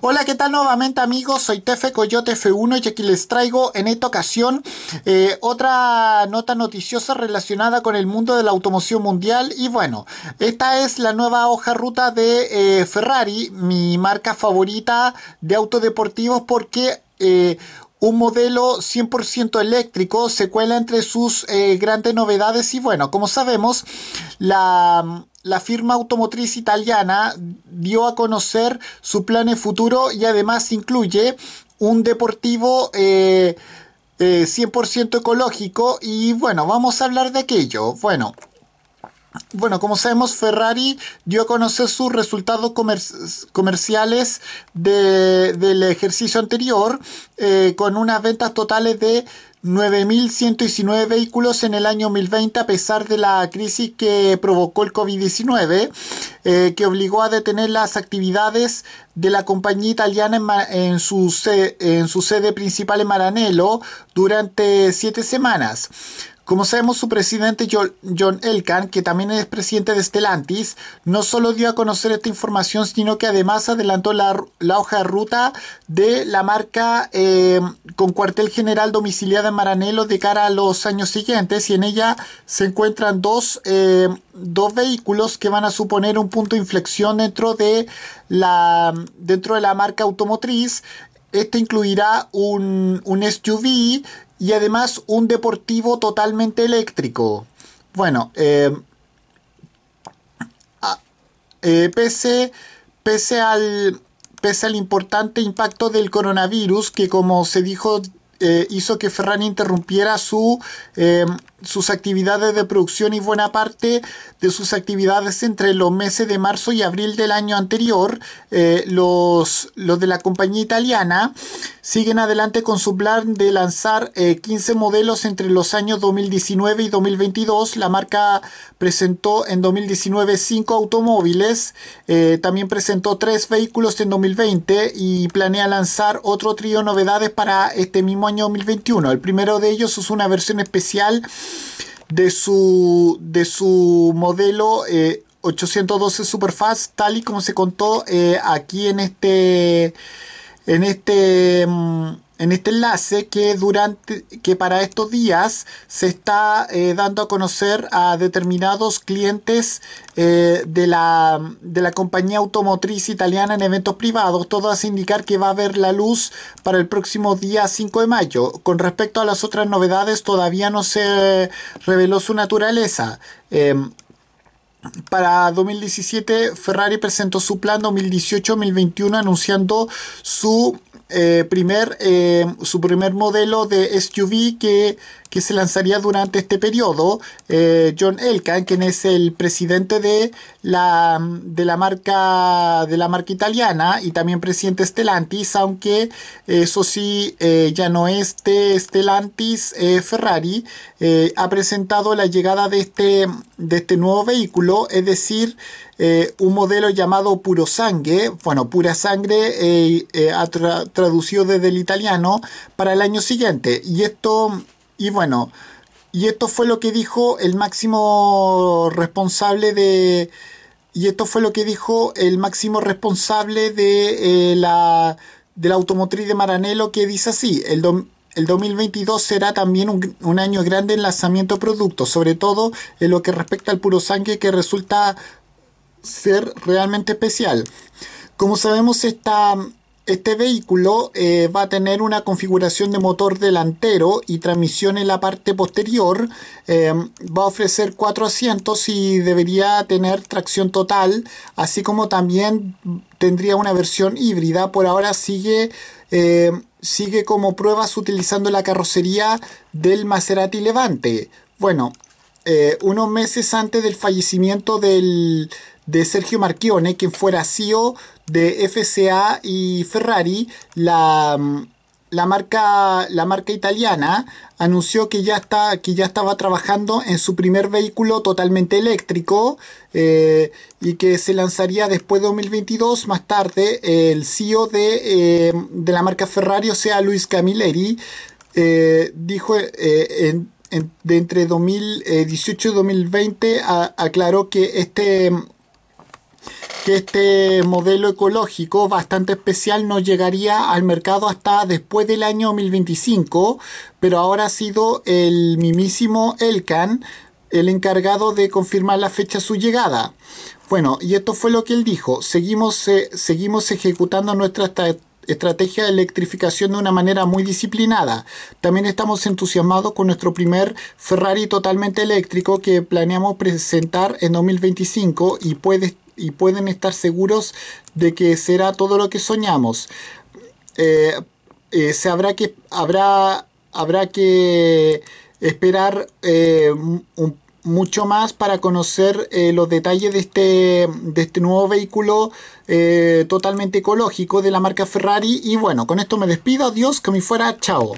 Hola, ¿qué tal nuevamente amigos? Soy Tefe Coyote F1 y aquí les traigo en esta ocasión eh, otra nota noticiosa relacionada con el mundo de la automoción mundial y bueno, esta es la nueva hoja ruta de eh, Ferrari, mi marca favorita de autodeportivos porque... Eh, un modelo 100% eléctrico se cuela entre sus grandes novedades y bueno, como sabemos, la la firma automotriz italiana dio a conocer su plan futuro y además incluye un deportivo 100% eh, eh, ecológico y bueno, vamos a hablar de aquello. Bueno, bueno, como sabemos, Ferrari dio a conocer sus resultados comerciales del ejercicio anterior eh, con unas ventas totales de 9.119 vehículos en el año 2020 a pesar de la crisis que provocó el COVID-19, eh, que obligó a detener las actividades de la compañía italiana en, su, en su sede principal en Maranello durante siete semanas. Como sabemos, su presidente John Elkan, que también es presidente de Stellantis, no solo dio a conocer esta información, sino que además adelantó la, hoja de ruta de la marca eh, con cuartel general domiciliada en Maranelo de cara a los años siguientes y en ella se encuentran eh, dos, vehículos que van a suponer un punto de inflexión dentro de la, dentro de la marca automotriz. Este incluirá un, un SUV y además un deportivo totalmente eléctrico. Bueno, eh, eh, pese, al, pese al importante impacto del coronavirus que como se dijo eh, hizo que Ferrari interrumpiera su sus actividades de producción y buena parte de sus actividades entre los meses de marzo y abril del año anterior. Eh, los, los, de la compañía italiana siguen adelante con su plan de lanzar 15 eh, modelos entre los años 2019 y 2022. La marca presentó en 2019 5 automóviles, eh, también presentó 3 vehículos en 2020 y planea lanzar otro trío de novedades para este mismo año 2021. El primero de ellos es una versión especial de su, de su modelo eh, 812 Superfast, tal y como se contó eh, aquí en este, en este, mm, en este enlace que durante que para estos días se está eh, dando a conocer a determinados clientes eh, de, la, de la compañía automotriz italiana en eventos privados. Todo hace indicar que va a haber la luz para el próximo día 5 de mayo. Con respecto a las otras novedades, todavía no se reveló su naturaleza. Em, para 2017 Ferrari presentó su plan 2018-2021 anunciando su eh, primer, eh, su primer modelo de SUV que que se lanzaría durante este periodo. Eh, John Elkan, quien es el presidente de la, de la, marca, de la marca italiana y también presidente Stellantis, aunque eso sí, eh, ya no es de Stellantis eh, Ferrari, ha presentado la llegada de este, de este nuevo vehículo, es decir, un modelo llamado Puro Sangre, bueno, Pura Sangre traducido desde el italiano, para el año siguiente. Y esto y bueno, y esto fue lo que dijo el máximo responsable de... Y esto fue lo que dijo el máximo responsable de eh, la automotriz de Maranello que dice así, el, 2022 será también un, año grande en lanzamiento de productos, sobre todo en lo que respecta al puro sangre que resulta ser realmente especial. Como sabemos, esta, este vehículo eh, va a tener una configuración de motor delantero y transmisión en la parte posterior. Eh, va a ofrecer cuatro asientos y debería tener tracción total, así como también tendría una versión híbrida. Por ahora sigue, eh, sigue como pruebas utilizando la carrocería del Maserati Levante. Bueno, unos meses antes del fallecimiento del de Sergio Marchione, quien fuera CEO de FCA y Ferrari, mm, la, marca, la marca italiana anunció que ya, está, ya estaba trabajando en su primer vehículo totalmente eléctrico eh, y que se lanzaría después de 2022. Más tarde, el CEO eh, de, la marca Ferrari, o sea, Luis Camilleri, eh, dijo de entre 2018 y 2020, aclaró que este que este modelo ecológico bastante especial no llegaría al mercado hasta después del año 2025, pero ahora ha sido el mismísimo Elcan el encargado de confirmar la fecha de su llegada. Bueno, y esto fue lo que él dijo. Seguimos, eh, seguimos ejecutando nuestra estrategia de electrificación de una manera muy disciplinada. También estamos entusiasmados con nuestro primer Ferrari totalmente eléctrico que planeamos presentar en 2025 y puede y pueden estar seguros de que será todo lo que soñamos. Eh, eh, se habrá que habrá habrá que esperar eh, mucho más para conocer los detalles de este, de este nuevo vehículo totalmente ecológico de la marca Ferrari. Y bueno, con esto me despido. Adiós, que me fuera. Chao.